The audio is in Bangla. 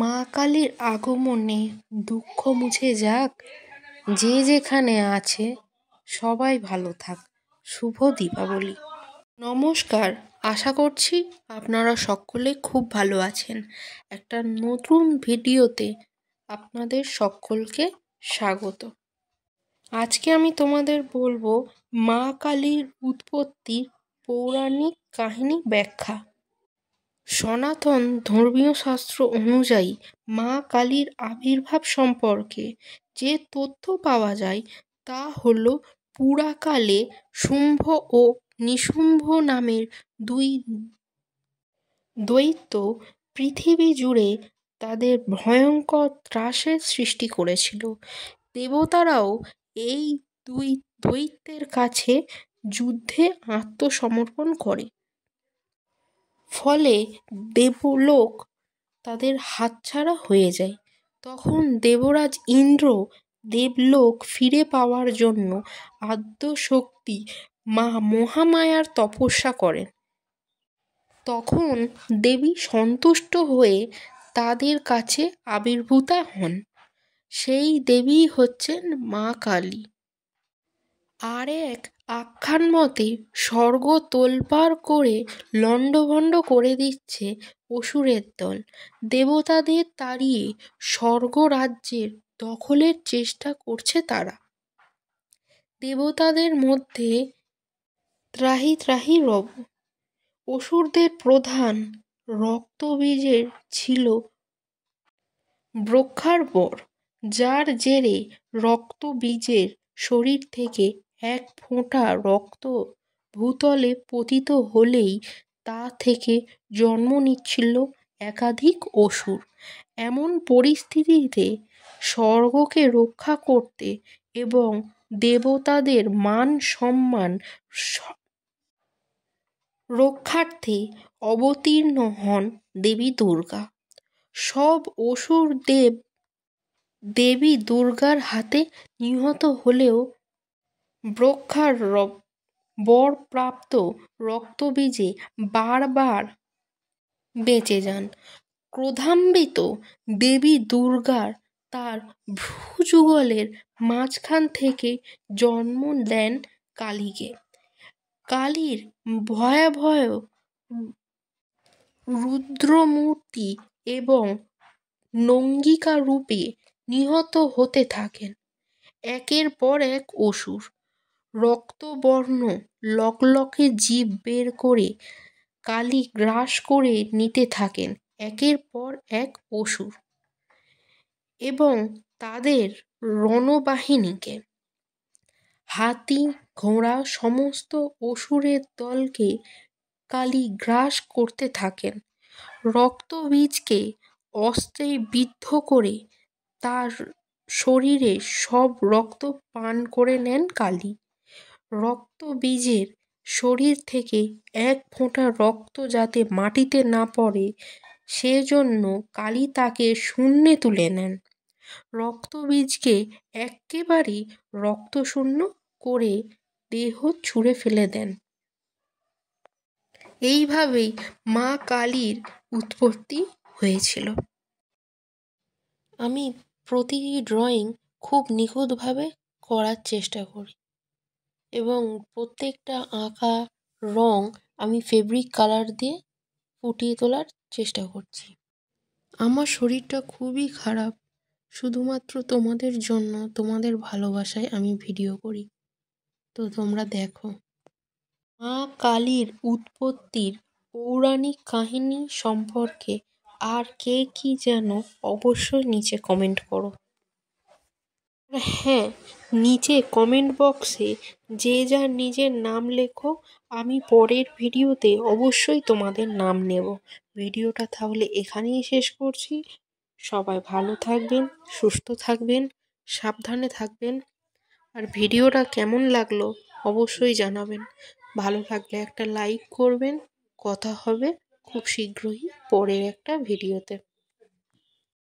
মা কালীর আগমনে দুঃখ মুছে যাক যে যেখানে আছে সবাই ভালো থাক শুভ দীপাবলি নমস্কার আশা করছি আপনারা সকলে খুব ভালো আছেন একটা নতুন ভিডিওতে আপনাদের সকলকে স্বাগত আজকে আমি তোমাদের বলবো মা কালীর উৎপত্তি পৌরাণিক কাহিনী ব্যাখ্যা সনাতন ধর্মীয় শাস্ত্র অনুযায়ী মা কালীর আবির্ভাব সম্পর্কে যে তথ্য পাওয়া যায় তা হল পুরাকালে শুম্ভ ও নিশুম্ভ নামের দুই দ্বৈত পৃথিবী জুড়ে তাদের ভয়ঙ্কর ত্রাসের সৃষ্টি করেছিল দেবতারাও এই দুই দৈত্যের কাছে যুদ্ধে আত্মসমর্পণ করে ফলে দেবলোক তাদের হাতছাড়া হয়ে যায় তখন দেবরাজ ইন্দ্র দেবলোক ফিরে পাওয়ার জন্য আদ্যশক্তি মা মহামায়ার তপস্যা করেন তখন দেবী সন্তুষ্ট হয়ে তাদের কাছে আবির্ভূতা হন সেই দেবী হচ্ছেন মা কালী আরেক আখ্যান মতে স্বর্গ তোলপাড় করে লণ্ডভণ্ড করে দিচ্ছে অসুরের দল দেবতাদের তাড়িয়ে স্বর্গরাজ্যের দখলের চেষ্টা করছে তারা দেবতাদের মধ্যে ত্রাহি ত্রাহি রব অসুরদের প্রধান রক্তবীজের ছিল ব্রক্ষার বর যার জেরে রক্তবীজের শরীর থেকে এক ফোঁটা রক্ত ভূতলে পতিত হলেই তা থেকে জন্ম নিচ্ছিল একাধিক অসুর এমন পরিস্থিতিতে স্বর্গকে রক্ষা করতে এবং দেবতাদের মান সম্মান রক্ষার্থে অবতীর্ণ হন দেবী দুর্গা সব অসুর দেব দেবী দুর্গার হাতে নিহত হলেও ব্রক্ষার বরপ্রাপ্ত রক্তবীজে বারবার বেঁচে যান ক্রোধাম্বিত দেবী দুর্গার তার ভ্রুযুগলের মাঝখান থেকে জন্ম দেন কালীকে কালীর ভয়াবহ রুদ্রমূর্তি এবং নঙ্গিকা রূপে নিহত হতে থাকেন একের পর এক অসুর রক্তবর্ণ লকলকে জীব বের করে কালি গ্রাস করে নিতে থাকেন একের পর এক পশুর এবং তাদের রণবাহিনীকে হাতি ঘোড়া সমস্ত অসুরের দলকে কালি গ্রাস করতে থাকেন রক্তবীজকে অস্ত্রে বিদ্ধ করে তার শরীরে সব রক্ত পান করে নেন কালী রক্তবীজের শরীর থেকে এক ফোঁটা রক্ত যাতে মাটিতে না পড়ে সেজন্য কালী তাকে শূন্যে তুলে নেন রক্তবীজকে একেবারেই রক্তশূন্য করে দেহ ছুঁড়ে ফেলে দেন এইভাবেই মা কালীর উৎপত্তি হয়েছিল আমি প্রতিটি ড্রয়িং খুব নিখুঁতভাবে করার চেষ্টা করি এবং প্রত্যেকটা আঁকা রঙ আমি ফেব্রিক কালার দিয়ে ফুটিয়ে তোলার চেষ্টা করছি আমার শরীরটা খুবই খারাপ শুধুমাত্র তোমাদের জন্য তোমাদের ভালোবাসায় আমি ভিডিও করি তো তোমরা দেখো মা কালীর উৎপত্তির পৌরাণিক কাহিনী সম্পর্কে আর কে কি যেন অবশ্যই নিচে কমেন্ট করো হ্যাঁ নিচে কমেন্ট বক্সে যে যার নিজের নাম লেখো আমি পরের ভিডিওতে অবশ্যই তোমাদের নাম নেব ভিডিওটা তাহলে এখানেই শেষ করছি সবাই ভালো থাকবেন সুস্থ থাকবেন সাবধানে থাকবেন আর ভিডিওটা কেমন লাগলো অবশ্যই জানাবেন ভালো লাগলে একটা লাইক করবেন কথা হবে খুব শীঘ্রই পরের একটা ভিডিওতে